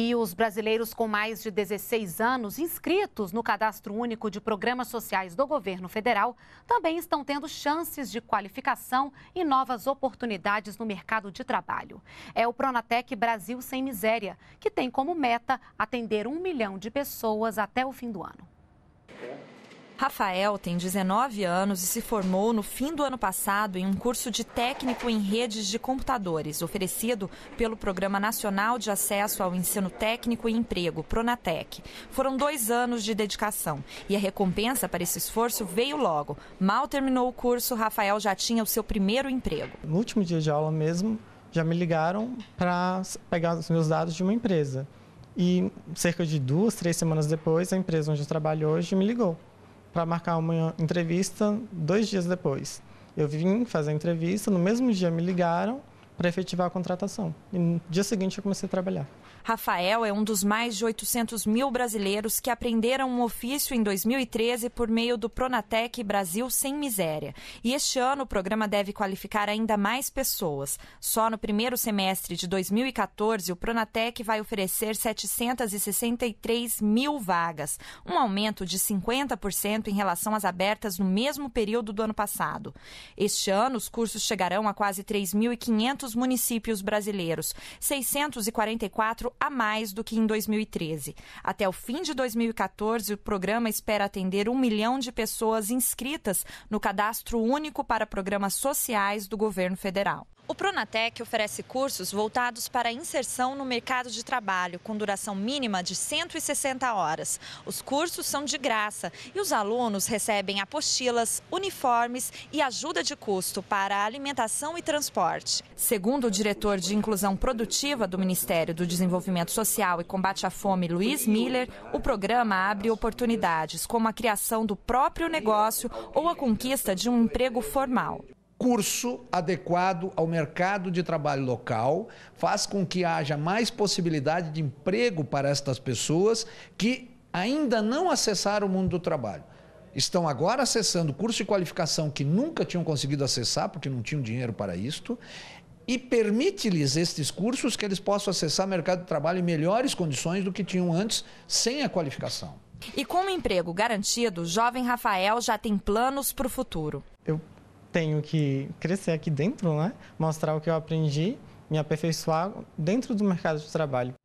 E os brasileiros com mais de 16 anos inscritos no Cadastro Único de Programas Sociais do Governo Federal também estão tendo chances de qualificação e novas oportunidades no mercado de trabalho. É o Pronatec Brasil Sem Miséria, que tem como meta atender um milhão de pessoas até o fim do ano. Rafael tem 19 anos e se formou no fim do ano passado em um curso de técnico em redes de computadores, oferecido pelo Programa Nacional de Acesso ao Ensino Técnico e Emprego, Pronatec. Foram dois anos de dedicação e a recompensa para esse esforço veio logo. Mal terminou o curso, Rafael já tinha o seu primeiro emprego. No último dia de aula mesmo, já me ligaram para pegar os meus dados de uma empresa. E cerca de duas, três semanas depois, a empresa onde eu trabalho hoje me ligou para marcar uma entrevista dois dias depois. Eu vim fazer a entrevista, no mesmo dia me ligaram para efetivar a contratação. E no dia seguinte eu comecei a trabalhar. Rafael é um dos mais de 800 mil brasileiros que aprenderam um ofício em 2013 por meio do Pronatec Brasil Sem Miséria. E este ano o programa deve qualificar ainda mais pessoas. Só no primeiro semestre de 2014, o Pronatec vai oferecer 763 mil vagas, um aumento de 50% em relação às abertas no mesmo período do ano passado. Este ano, os cursos chegarão a quase 3.500 municípios brasileiros, 644 2024 a mais do que em 2013. Até o fim de 2014, o programa espera atender um milhão de pessoas inscritas no cadastro único para programas sociais do governo federal. O Pronatec oferece cursos voltados para a inserção no mercado de trabalho, com duração mínima de 160 horas. Os cursos são de graça e os alunos recebem apostilas, uniformes e ajuda de custo para alimentação e transporte. Segundo o diretor de Inclusão Produtiva do Ministério do Desenvolvimento Social e Combate à Fome, Luiz Miller, o programa abre oportunidades, como a criação do próprio negócio ou a conquista de um emprego formal curso adequado ao mercado de trabalho local, faz com que haja mais possibilidade de emprego para estas pessoas que ainda não acessaram o mundo do trabalho. Estão agora acessando curso de qualificação que nunca tinham conseguido acessar, porque não tinham dinheiro para isto, e permite-lhes estes cursos que eles possam acessar o mercado de trabalho em melhores condições do que tinham antes, sem a qualificação. E com o emprego garantido, o jovem Rafael já tem planos para o futuro. Eu tenho que crescer aqui dentro, né? Mostrar o que eu aprendi, me aperfeiçoar dentro do mercado de trabalho.